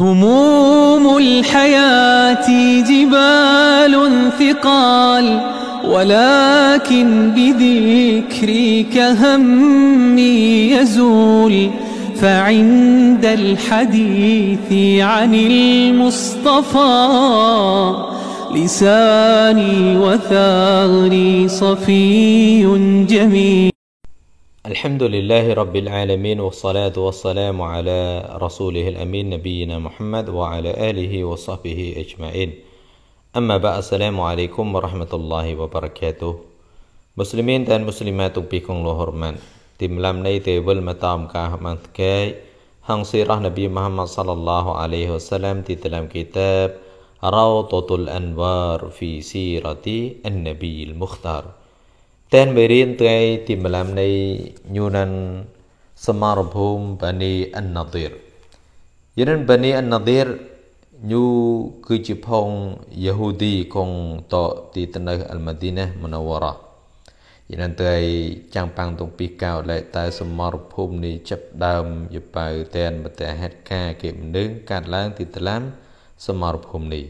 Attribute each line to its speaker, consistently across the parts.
Speaker 1: هموم الحياة جبال ثقال ولكن بذكرك همي يزول فعند الحديث عن المصطفى لساني وثغري صفي جميل الحمد لله رب العالمين والصلاة والسلام على رسوله الأمين نبينا محمد وعلى آله وصحبه أجمعين أما بعد السلام عليكم ورحمة الله وبركاته مسلمين dan مسلمات بكم الله هرمان تم لم نيتي والمتام كاهمان كاي هن سيرة نبي محمد صلى الله عليه وسلم تتلم كتاب روضة الأنوار في سيرة النبي المختار តែនមេរៀនថ្ងៃទី5នៃញូណានសមរភូមិបានីអានណាឌីរយូណានបានីអានណាឌីរញូគឺជាផងយេហូឌីគង់តទីតនៅអល់ម៉ាឌីណាមណវរ៉ាយូណានថ្ងៃចាំងប៉ាំងទុងពីកោលែកតែសមរភូមិនេះចាប់ដើមយបៅតែនមតហេតការគេមនុស្សកាត់ឡើងទីតឡាំសមរភូមិនេះ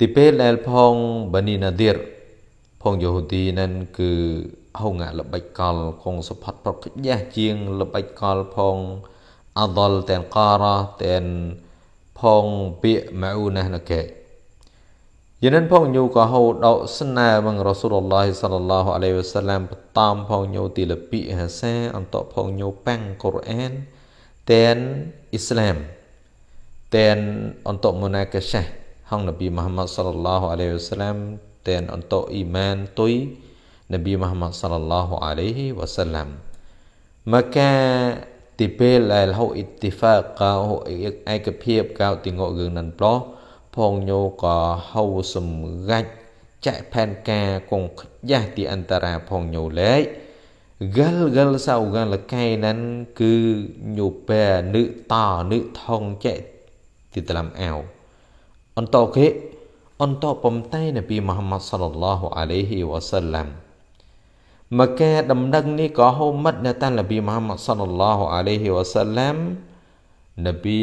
Speaker 1: ទីពេលដែលផងបានីណាឌីរផងយូទីនឹងគឺហងល្បិចកលគង់សុផាត់ប្រកយះជាង ល្បិចកលផងអដលទាំងការ៉ាទាំងផងពាក្យម៉ៅណាស់ណកេយានិនផងញូក៏ហូដកស្នើបងរ៉ាស៊ូលឡោះសល្លឡោះអាឡៃវ៉ាសាឡាមបតំផងញូទីលពីហាសាអន្តផងញូប៉ាំងកូរ៉ានទាំងអ៊ីស្លាមទាំងអន្តមូណាកាសាហងនប៊ីមូហាម៉ាត់សល្លឡោះអាឡៃវ៉ាសាឡាម dan untuk iman tui Nabi Muhammad sallallahu alaihi wasallam maka ទីពេលដែលហុអ៊ីទីហ្វាកោឯកភាពកោទីងក់រឿងនឹងប្រុសផងញោក៏ហៅសម្ងាច់ចាក់ផែនការគង់ខ្យាស់ទីអន្តរាផងញោលេខកលកលសៅកលកែនឹងគឺញោបែនឹតនឹថងចេះទីតាមអោអន្តោគេ untuk ពំតែនប៊ីមូហាម៉ាត់សល្លឡោះអាឡៃហ៊ីវ៉ាសាឡាំមកកែដំណឹងនេះក៏ហូមិតនៅតាននប៊ីមូហាម៉ាត់សល្លឡោះអាឡៃហ៊ីវ៉ាសាឡាំនប៊ី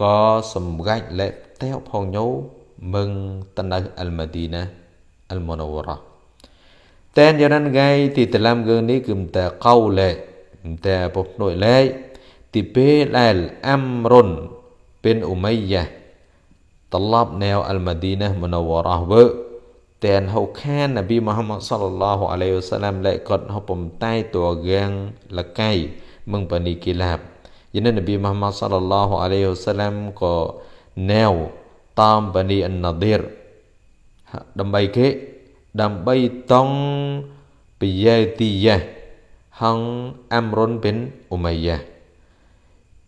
Speaker 1: ក៏សម្រេចលេបតែវផងញោមឹងតនៅអលម៉ាឌីណាអលម៉ូណូវរ៉ាតែនយ៉ាងណាងៃទីតឡាំគឺនេះគឺតែកោលេតែពុកនោះលេទីពេលដែលអមរុនបិនអ៊ុមៃយ៉ាลับแนวอัลมาดีนะมโนวาราเบแต่เขาแค่นบีมุฮัมมัดสัลลัลลอฮุอะลัยฮิวสัลลัมและกดเขาปมใต้ตัวเกงละไกมึงปนีกิลาบยินนบีมุฮัมมัดสัลลัลลอฮุอะลัยฮิวสัลลัมก็แนวตามปนีอันนาดีรดำใบเกดำใบต้องไปเยติยะหังอัมรุนเป็นอุมัยยะ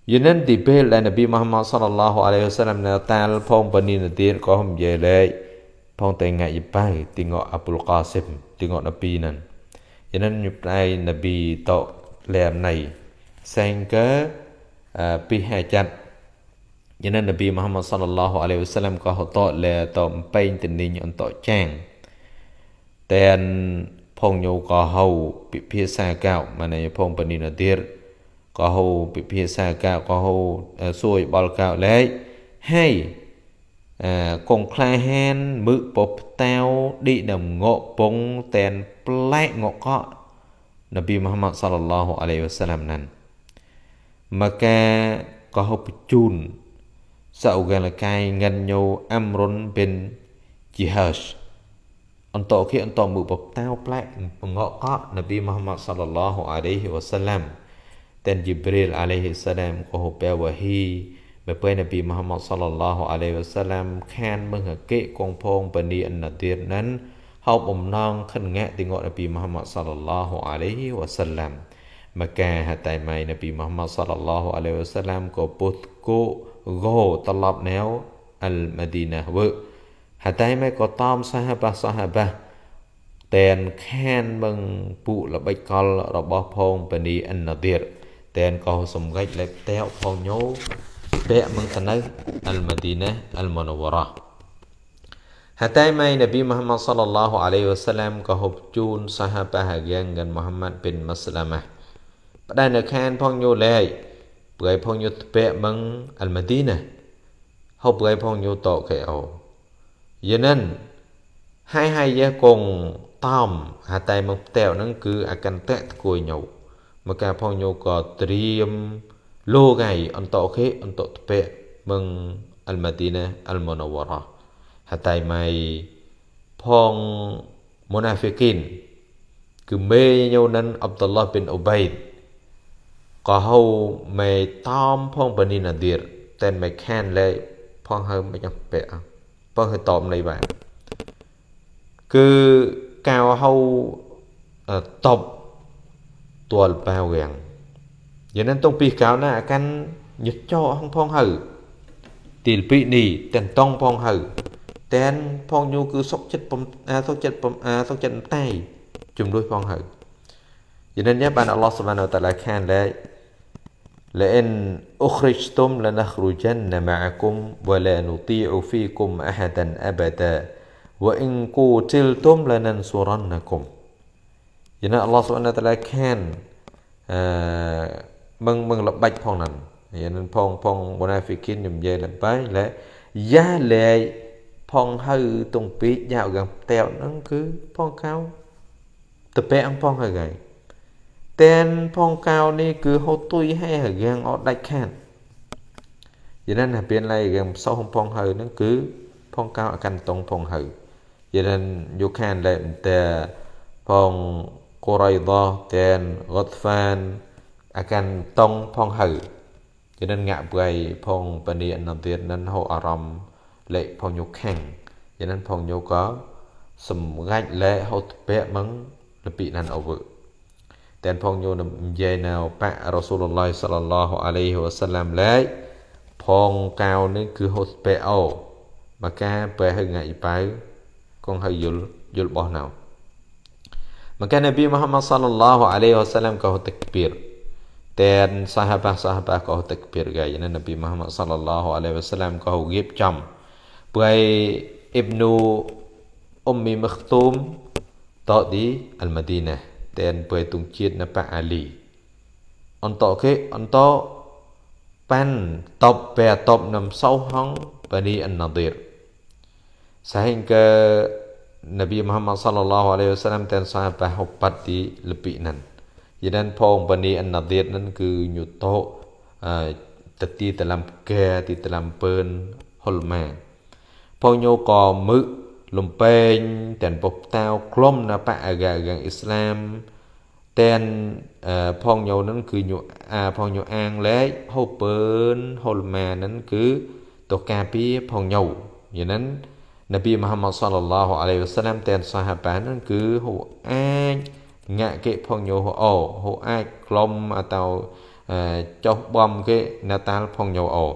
Speaker 1: Yunandi behel ai Nabi Muhammad sallallahu alaihi wasallam na tal phong panina tian ko hom ye le phong tai ngai pai tingok Abdul Qasim tingok Nabi nan. Yanan nyup ai Nabi to lem này sang ke pi ha chat. Yanan Nabi Muhammad sallallahu alaihi wasallam ko ho to le to pai tin ni on to chang. Ten phong nyu ko hau pi phi sa kao mà này phong panina tian កោហោពិភាក្សាកៅកោហោសួយបលកៅលែកហើយអើកងខ្លាហានមឹកពពតៅឌីដំងកពងតែនប្លែកងកកនប៊ីមហាម៉ាត់សល្លឡោះអាឡៃវ៉ាសាឡាមណានមកកាកោហោបជូនសៅកាលកាយងិនញោអមរុនបិនជីហាសអន្តោគីអន្តោមឹកពពតៅប្លែកងកកនប៊ីមហាម៉ាត់សល្លឡោះអាឡៃវ៉ាសាឡាម dan Jibril alaihi salam ko pe wahi បើពេលនប៊ីមហមត់សលឡោះអាឡៃវ៉ាសាឡាមខានមឹងអកេកងផងបនីអណទៀតនឹងហូបអំណងខិនងាក់ទីងក់នប៊ីមហមត់សលឡោះអាឡៃវ៉ាសាឡាមមកកាហតៃម៉ៃនប៊ីមហមត់សលឡោះអាឡៃវ៉ាសាឡាមក៏ពុទ្ធគូហ្គោត្រឡប់ណែវអលម៉ាឌីណាវើហតៃម៉ៃក៏តមសហបាសហបាតែនខានមឹងពួកល្បិចកលរបស់ផងបនីអណទៀត dan kau sumgai lep teo kau nyo be mengkenai al Madinah al Munawwarah hatai mai Nabi Muhammad sallallahu alaihi wasallam kau hub chun sahabah yang gan Muhammad bin Maslamah pada nak kan phong nyo lai bởi phong nyo be meng al Madinah hub bởi phong nyo to ke au yenan hai hai ya kong tom hatai meng teo nang cứ akan tek kuoi nyo មកការផងញោក៏ត្រៀមលោកៃអន្តអូខេអន្តតពៈមឹងអលម៉ាឌីណាអលម៉ូណាវរ៉ាហតៃម៉ៃផងមូណាហ្វីគីនគឺមេញោនឹងអាប់ដុលឡោះប៊ីនអូបៃដក៏ហៅមេតោមផងបនីណាឌីរតែមិនខានលេផងហើមិនអពៈផងហៅតោមនេះបាទគឺកៅហៅតប់1200យ៉ាងនឹងຕົងពីកៅណាអាកាន់ញឹកចោហងផងហើទីពីនេះតែនតងផងហើតែនផងញូគឺសុកចិត្តសុកចិត្តសុកចិត្តតែជំនួយផងហើយ៉ាងនេះបានអល់ឡោះសុបហានវតាឡាខានលែលិនអ៊ុខរិជតុមលណខរុជនម៉ាគុមវឡានុទីអ៊ូហ្វីគុមអហាដានអបតាវអ៊ីនគូតិលតុមលណនសុរនណគុមយ៉ាងណាអល់ឡោះសុបានតាឡាខានអឺមឹងមឹងល្បិចផងហ្នឹងយ៉ាងនឹងផងផងបូណាហ្វីគីនខ្ញុំនិយាយល្បិចលែយ៉ាលែផងហៅតុងពេកយ៉ាកងផ្ទែហ្នឹងគឺផងកៅតពែងផងហើយកែតែនផងកៅនេះគឺហូតទុយហែរងាងអត់ដាច់ខាតយ៉ាងណាណាពៀនឡៃរាងសោះផងហៅហ្នឹងគឺផងកៅអកាន់តុងផងហៅយ៉ាងណាយូខានលែតែផងកូរ៉ៃដោតែនរត់ហ្វានអាកាន់តុងផងហៅជានិនងាក់បៃផងបនីអនទៀតនិនហោអារម្មណ៍លេខផងយោខាំងជានិនផងយោក៏សម្ងាច់លេហោតពៈមឹងលពីណានអូវើតែនផងយោនិយាយនៅបៈរ៉ូស៊ូលឡោះសល្លឡោះអាឡៃហ៊ីវ៉ាសឡាមលេខផងកៅនេះគឺហោតពៈអូមកកាបែហឹងងាយប៉ៅកងហៅយល់យល់បោះណៅ Maka Nabi Muhammad sallallahu alaihi wasallam kau takbir. Dan sahabat-sahabat kau takbir gaya Nabi Muhammad sallallahu alaihi wasallam kau gib chăm. Bởi Ibnu Ummi maktum tọ di Al-Madinah dan bởi tung chiết na Ali. Ông tọ cái ông tọ pan top bè top nằm sâu hóng Bani An-Nadir. Sehingga Nabi Muhammad sallallahu alaihi wasallam ten sahabah opat di lepik nan. Yanan phong pani an nadir nan ku nyuto tati dalam ke di dalam pen holma. Phong nyo ko mự lum peng ten pop tao klom na pa aga gang Islam ten phong nyo nan ku nyu a phong nyo ang le ho pen holma nan ku to ka pi phong nyo. Yanan នប៊ីមហាម៉ាត់សល្លឡោះអាឡៃវសឡាមទាំងសាហាបានឹងគឺហូអាចងាក់គេផងញោហូអូហូអាចក្លំអតោចុះបំគេណតាលផងញោអូ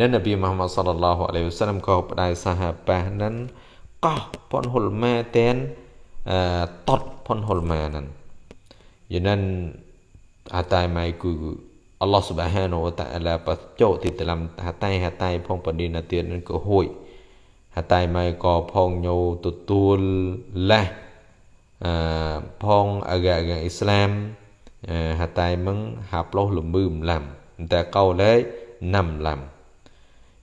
Speaker 1: នេះនប៊ីមហាម៉ាត់សល្លឡោះអាឡៃវសឡាមក៏បដៅសាហាបានឹងកោះផនហុលម៉ាទាំងតតផនហុលម៉ានឹងយនឹងអាតៃម៉ៃគូអល់ឡោះស៊ុបហានវតាអាឡាបច្ចោទីតឡាំហតៃហតៃ ផងបឌីណាទៀតនឹងក៏ហួយហតៃម៉ៃក៏ផងញោទទួលលះអឺផងអកាកអ៊ីស្លាមហតៃមឹងហាប់លោះលំមឺមឡាំតែកោលេណាំឡាំ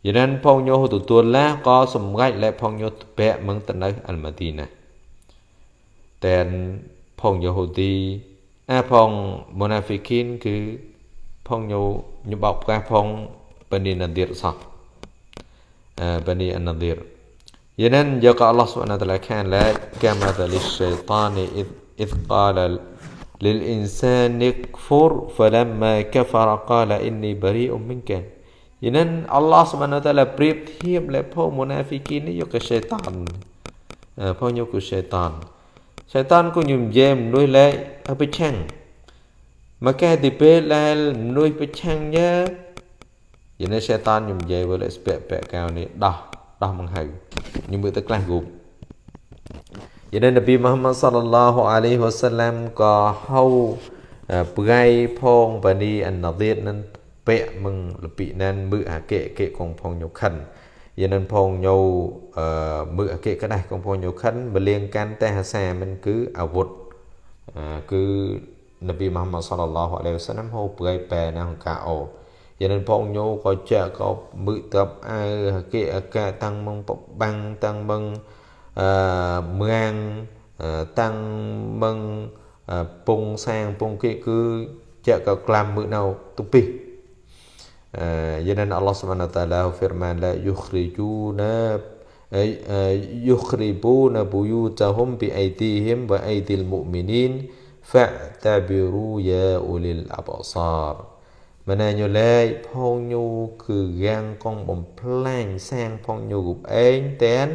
Speaker 1: យ៉ាងណាផងញោទទួលលះក៏សម្ងាច់លែផងញោបែកមឹងទៅនៅអលម៉ាទីណាតែនផងយូហូទីអាផងមូណាហ្វីគីនគឺផងញោញបោកផ្កាផងបនីណាឌីរសោះបនីអណាឌីរ ينن يقع الله سبحانه وتعالى كان لا كمثل للشيطان إذ, إذ قال للإنسان اكفر فلما كفر قال إني بريء منك ينن الله سبحانه وتعالى بريب تيم لبو منافقين يوك الشيطان آه، بو يوك الشيطان الشيطان كو يم جيم نوي لا أبي أبشان ما كان دي بي لا نوي بي بشان يا ينن الشيطان يم جيم ولا اسبق بقى كاوني ده ដោះមកហៅខ្ញុំមើលទៅខ្លះគូយាននប៊ីមូហាម៉ាត់សល្លឡាហូអាឡៃហ៊ីវ៉ាសាឡាំក៏ហៅប្ងៃផងបានីអណាឌីតនឹងពាក់មឹងលពិណានមឺអកេកេកងផងញោខិនយានិនផងញោអឺមឺអកេកដេះកងផងញោខិនបលៀងកាន់តែហាសាមិនគឺអាវុធគឺនប៊ីមូហាម៉ាត់សល្លឡាហូអាឡៃហ៊ីវ៉ាសាឡាំហៅប្ងៃប៉ែណាហង្កាអូ cho nên phong nhô có chả có mự tập ai kệ cả tăng mong băng tăng mong à, mương à, tăng mong à, pung sang pung kệ cứ chả có làm mự nào tupi cho nên Allah subhanahu wa taala firman la yukhrijuna yukhribuna buyutahum bi aydihim wa aydil mu'minin fa'tabiru ya ulil abasar ម៉ែណែញូលេផងញូគឺយ៉ាងកងបំផ្លាញសាងផងញូគប់អេងតែន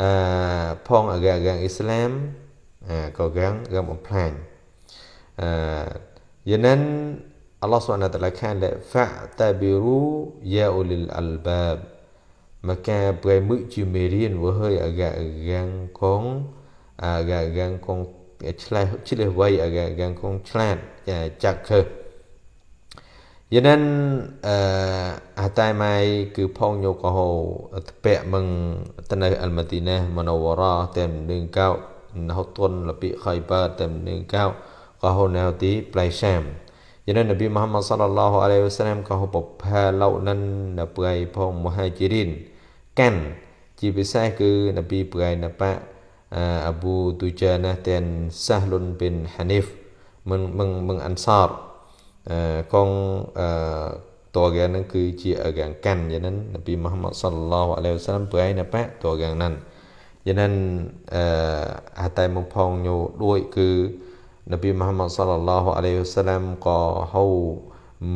Speaker 1: អឺផងអាកាងអ៊ីស្លាមអឺក៏យ៉ាងយ៉ាងបំផ្លាញអឺយានិនអល់ឡោះសុបហានតាឡាខានលេហ្វាតាប៊ីរូយ៉ាអ៊ូលីលអាល់បាបមកការប្រៃមឹកជាមេរៀនវើហើយអាកាយ៉ាងកងអាកាយ៉ាងកងឆ្លេះឆ្លេះវៃអាកាយ៉ាងកងឆ្លាតចាចាក់ខើ Yanan hatamai cứ phong nhô có hồ bẹ mừng tân ai al Madinah Manawara tem nương cao hậu tuân là bị khai ba tem nương cao có hồ nào tí play sham Yanan Nabi Muhammad sallallahu alaihi wasallam có hồ bộc pha lâu nên là bày phong muhajirin can chỉ bị sai cứ Nabi bày nạp bạ Abu Tujana tên Sahlun bin Hanif mừng mừng mừng Ansar កងតរកានឹងគឺជាអកាងកាន់យ៉ាងนั้นនប៊ីមូហាម៉ាត់សល្លឡោះអាឡៃហ៊ីវសាឡាមប្រៃណបៈតរកាងนั้นយ៉ាងนั้นអហតៃមកផងញោដូចគឺនប៊ីមូហាម៉ាត់សល្លឡោះអាឡៃហ៊ីវសាឡាមក៏ហៅ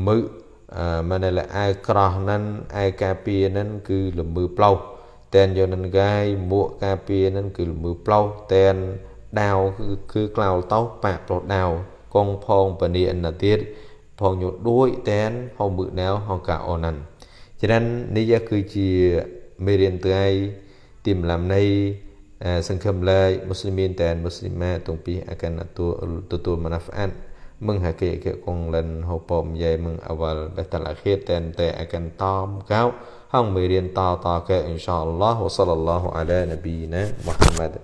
Speaker 1: មឹកម៉ានលអាវក្រោះនឹងអាវការពារនឹងគឺលំឺផ្លោះតែនយកនឹងកាយមួកការពារនឹងគឺលំឺផ្លោះតែនដាវគឺគឺក្លោលតោប៉ប្រដាវកងផងបនីអណទៀតផងយោដួយតែនហោមឺណែវហោកាអូណាន់ច្រើននេះគឺជាមេរៀនថ្ងៃទីម្លាមនៃ សង្គមឡាយមូស្លីមីនតែនមូស្លីម៉ាទុងពីអកាន់តួទទួលមណាហ្វអាត់មឹងហាកេកេកងលិនហូបមយ៉ៃមឹងអវលបេះតលអាខេតែនតែអកាន់តំកៅហងមេរៀនតតកេអ៊ីនសាអល់ឡោះវសលឡោះអាឡានប៊ីណាមូហាម៉ាត់